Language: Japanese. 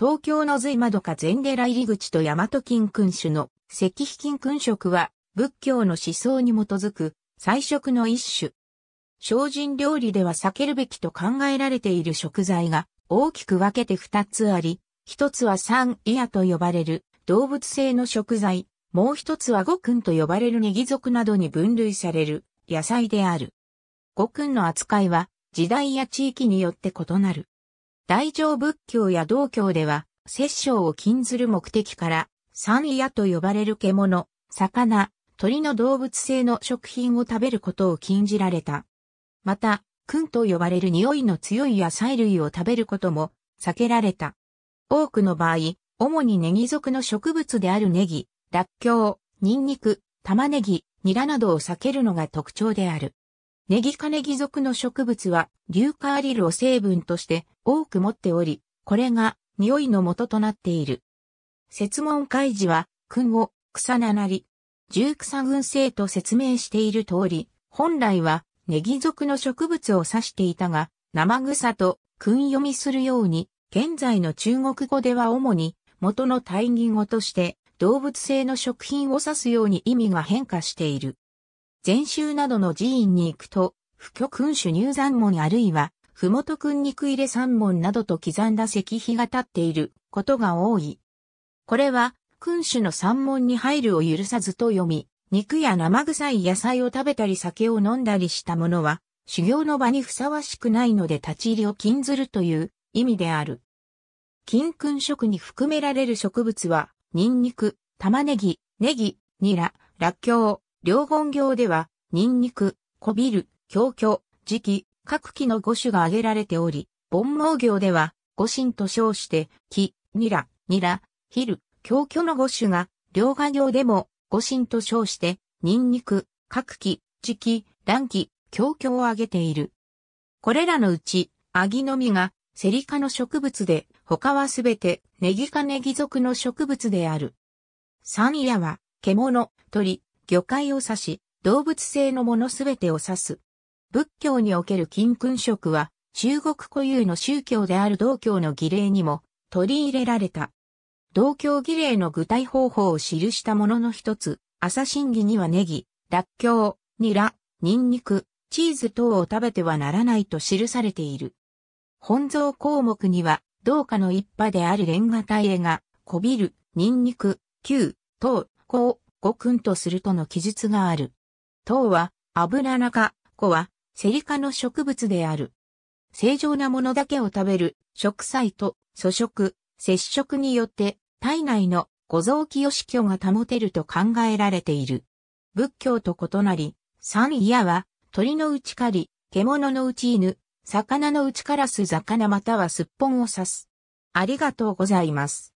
東京の隋窓か禅寺入口と大和金君主の石碑金君職は仏教の思想に基づく菜食の一種。精進料理では避けるべきと考えられている食材が大きく分けて二つあり、一つは三イヤと呼ばれる動物性の食材、もう一つは五君と呼ばれるネギ属などに分類される野菜である。五君の扱いは時代や地域によって異なる。大乗仏教や道教では、殺生を禁ずる目的から、三夜と呼ばれる獣、魚、鳥の動物性の食品を食べることを禁じられた。また、ンと呼ばれる匂いの強い野菜類を食べることも避けられた。多くの場合、主にネギ属の植物であるネギ、ラッキョウ、ニンニク、玉ねぎ、ニラなどを避けるのが特徴である。ネギ科ネギ属の植物は、硫化アリルを成分として多く持っており、これが匂いの元となっている。説問開示は、訓を草ななり、重草群生と説明している通り、本来はネギ属の植物を指していたが、生草と訓読みするように、現在の中国語では主に元の対義語として動物性の食品を指すように意味が変化している。禅宗などの寺院に行くと、不虚君主入山門あるいはふもとくん肉入れ三門などと刻んだ石碑が立っていることが多い。これは、君主の三門に入るを許さずと読み、肉や生臭い野菜を食べたり酒を飲んだりした者は、修行の場にふさわしくないので立ち入りを禁ずるという意味である。金君食に含められる植物は、ニンニク、玉ねぎ、ネギ、ニラ、ラッキョウ、両言行では、ニンニク、こびる、キョウキョウ、時期、各機の五種が挙げられており、盆毛行では、五神と称して、木、ニラ、ニラ、ヒル、京居の五種が、両画行でも、五神と称して、ニンニク、各機、時期、乱気、京居を挙げている。これらのうち、アギの実が、セリ科の植物で、他はすべて、ネギ科ネギ属の植物である。三夜は、獣、鳥、魚介を指し、動物性のものすべてを指す。仏教における金勲職は、中国固有の宗教である道教の儀礼にも取り入れられた。道教儀礼の具体方法を記したものの一つ、朝審議にはネギ、ラッキョウ、ニラ、ニンニク、チーズ等を食べてはならないと記されている。本蔵項目には、道家の一派であるレンガ体へが、こびる、ニンニク、球、糖、コう、ごくんとするとの記述がある。糖は、油中、コは、セリ科の植物である。正常なものだけを食べる食菜と粗食、接触によって体内の五臓器を死去が保てると考えられている。仏教と異なり、三嫌は鳥のうち狩り、獣のうち犬、魚のうちからす魚またはすっぽんを刺す。ありがとうございます。